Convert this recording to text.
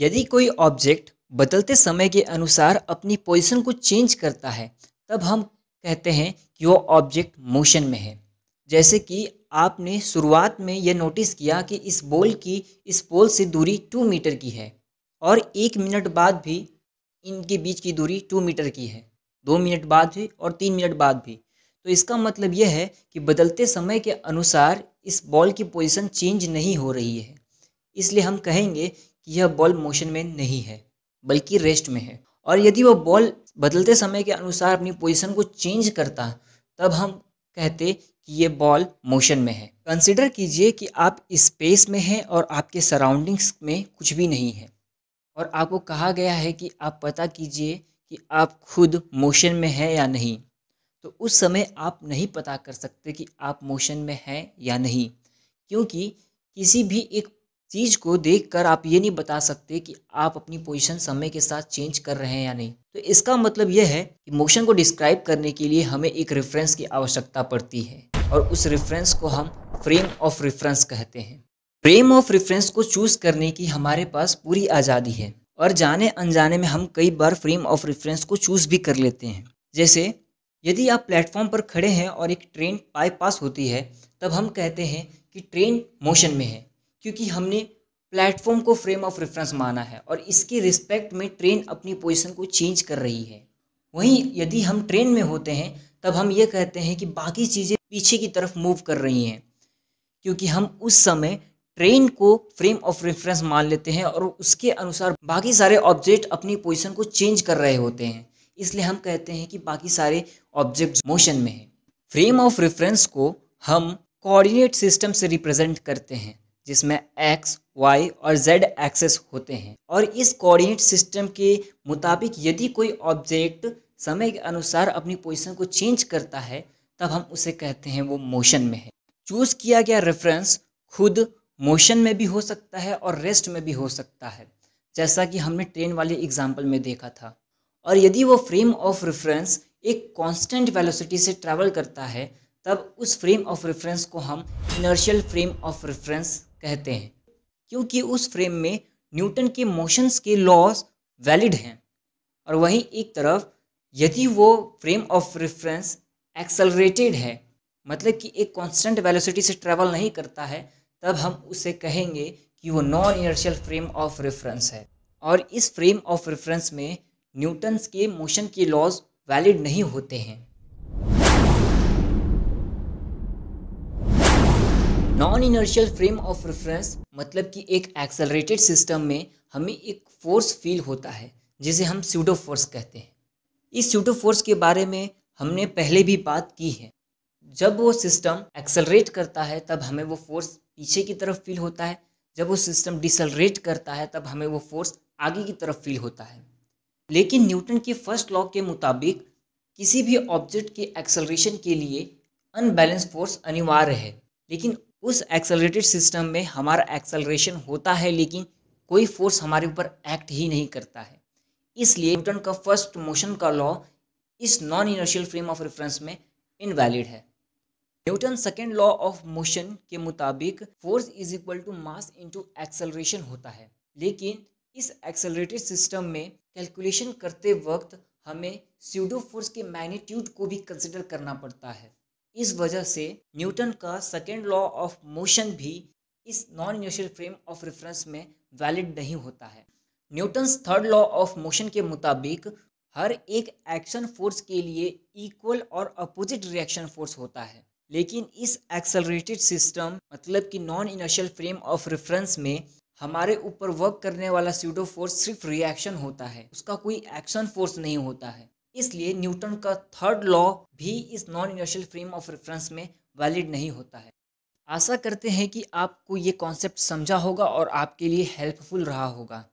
यदि कोई ऑब्जेक्ट बदलते समय के अनुसार अपनी पोजीशन को चेंज करता है तब हम कहते हैं कि वो ऑब्जेक्ट मोशन में है जैसे कि आपने शुरुआत में यह नोटिस किया कि इस बॉल की इस पोल से दूरी टू मीटर की है और एक मिनट बाद भी इनके बीच की दूरी टू मीटर की है दो मिनट बाद भी और तीन मिनट बाद भी तो इसका मतलब यह है कि बदलते समय के अनुसार इस बॉल की पोजीशन चेंज नहीं हो रही है इसलिए हम कहेंगे कि यह बॉल मोशन में नहीं है बल्कि रेस्ट में है और यदि वह बॉल बदलते समय के अनुसार अपनी पोजीशन को चेंज करता तब हम कहते कि ये बॉल मोशन में है कंसिडर कीजिए कि आप स्पेस में हैं और आपके सराउंडिंग्स में कुछ भी नहीं है और आपको कहा गया है कि आप पता कीजिए कि आप खुद मोशन में हैं या नहीं तो उस समय आप नहीं पता कर सकते कि आप मोशन में हैं या नहीं क्योंकि किसी भी एक चीज़ को देखकर आप ये नहीं बता सकते कि आप अपनी पोजीशन समय के साथ चेंज कर रहे हैं या नहीं तो इसका मतलब यह है कि मोशन को डिस्क्राइब करने के लिए हमें एक रेफरेंस की आवश्यकता पड़ती है और उस रेफरेंस को हम फ्रेम ऑफ रेफरेंस कहते हैं फ्रेम ऑफ रेफरेंस को चूज करने की हमारे पास पूरी आज़ादी है और जाने अनजाने में हम कई बार फ्रेम ऑफ रेफरेंस को चूज भी कर लेते हैं जैसे यदि आप प्लेटफॉर्म पर खड़े हैं और एक ट्रेन बाईपास होती है तब हम कहते हैं कि ट्रेन मोशन में है क्योंकि हमने प्लेटफॉर्म को फ्रेम ऑफ रेफरेंस माना है और इसके रिस्पेक्ट में ट्रेन अपनी पोजीशन को चेंज कर रही है वहीं यदि हम ट्रेन में होते हैं तब हम ये कहते हैं कि बाकी चीज़ें पीछे की तरफ मूव कर रही हैं क्योंकि हम उस समय ट्रेन को फ्रेम ऑफ रेफरेंस मान लेते हैं और उसके अनुसार बाकी सारे ऑब्जेक्ट अपनी पोजिशन को चेंज कर रहे होते हैं इसलिए हम कहते हैं कि बाकी सारे ऑब्जेक्ट मोशन में हैं फ्रेम ऑफ रेफरेंस को हम कोऑर्डिनेट सिस्टम से रिप्रेजेंट करते हैं जिसमें एक्स वाई और जेड एक्सेस होते हैं और इस कोऑर्डिनेट सिस्टम के मुताबिक यदि कोई ऑब्जेक्ट समय के अनुसार अपनी पोजीशन को चेंज करता है तब हम उसे कहते हैं वो मोशन में है चूज़ किया गया रेफरेंस खुद मोशन में भी हो सकता है और रेस्ट में भी हो सकता है जैसा कि हमने ट्रेन वाले एग्जाम्पल में देखा था और यदि वो फ्रेम ऑफ रेफरेंस एक कांस्टेंट वेलोसिटी से ट्रैवल करता है तब उस फ्रेम ऑफ रेफरेंस को हम इनर्शियल फ्रेम ऑफ रेफरेंस कहते हैं क्योंकि उस फ्रेम में न्यूटन के मोशंस के लॉज वैलिड हैं और वहीं एक तरफ यदि वो फ्रेम ऑफ रेफरेंस एक्सलरेटेड है मतलब कि एक कांस्टेंट वेलोसिटी से ट्रेवल नहीं करता है तब हम उसे कहेंगे कि वो non inertial frame of reference है और इस फ्रेम ऑफ रेफरेंस में न्यूटन्स के मोशन के लॉज वैलिड नहीं होते हैं non inertial frame of reference मतलब कि एक एक्सेलरेटेड सिस्टम में हमें एक फोर्स फील होता है जिसे हम स्यूडो फोर्स कहते हैं इस स्यूडो फोर्स के बारे में हमने पहले भी बात की है जब वो सिस्टम एक्सेलरेट करता है तब हमें वो फोर्स पीछे की तरफ फील होता है जब वो सिस्टम डिसलरेट करता है तब हमें वो फोर्स आगे की तरफ फील होता है लेकिन न्यूटन के फर्स्ट लॉ के मुताबिक किसी भी ऑब्जेक्ट के एक्सेलरेशन के लिए अनबैलेंस फोर्स अनिवार्य है लेकिन उस एक्सेलरेटेड सिस्टम में हमारा एक्सेलरेशन होता है लेकिन कोई फोर्स हमारे ऊपर एक्ट ही नहीं करता है इसलिए न्यूटन का फर्स्ट मोशन का लॉ इस non inertial frame of reference में इनवैलिड है Newton second law of motion के मुताबिक force is equal to mass into acceleration होता है लेकिन इस एक्सेलरेटेड सिस्टम में कैलकुलेशन करते वक्त हमें स्यूडो फोर्स के मैग्नीट्यूड को भी कंसिडर करना पड़ता है इस वजह से न्यूटन का सेकेंड लॉ ऑफ मोशन भी इस non initial frame of reference में वैलिड नहीं होता है Newton third law of motion के मुताबिक हर एक एक्शन फोर्स के लिए इक्वल और अपोजिट रिएक्शन फोर्स होता है लेकिन इस एक्सलरेटेड सिस्टम मतलब कि non inertial frame of reference में हमारे ऊपर वर्क करने वाला सीडो फोर्स सिर्फ रिएक्शन होता है उसका कोई एक्शन फोर्स नहीं होता है इसलिए न्यूटन का थर्ड लॉ भी इस non universal frame of reference में वैलिड नहीं होता है आशा करते हैं कि आपको ये कॉन्सेप्ट समझा होगा और आपके लिए हेल्पफुल रहा होगा